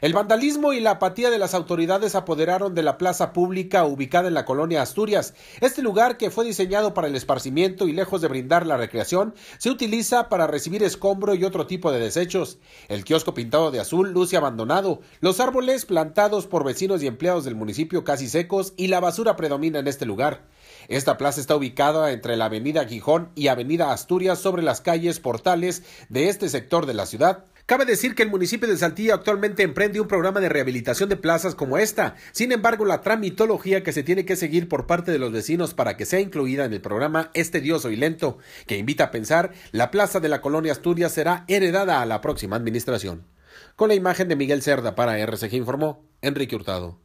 El vandalismo y la apatía de las autoridades apoderaron de la plaza pública ubicada en la colonia Asturias. Este lugar, que fue diseñado para el esparcimiento y lejos de brindar la recreación, se utiliza para recibir escombro y otro tipo de desechos. El kiosco pintado de azul luce abandonado, los árboles plantados por vecinos y empleados del municipio casi secos y la basura predomina en este lugar. Esta plaza está ubicada entre la avenida Gijón y avenida Asturias sobre las calles portales de este sector de la ciudad. Cabe decir que el municipio de Saltillo actualmente emprende un programa de rehabilitación de plazas como esta. Sin embargo, la tramitología que se tiene que seguir por parte de los vecinos para que sea incluida en el programa es tedioso y lento, que invita a pensar la plaza de la colonia Asturias será heredada a la próxima administración. Con la imagen de Miguel Cerda para RCG informó Enrique Hurtado.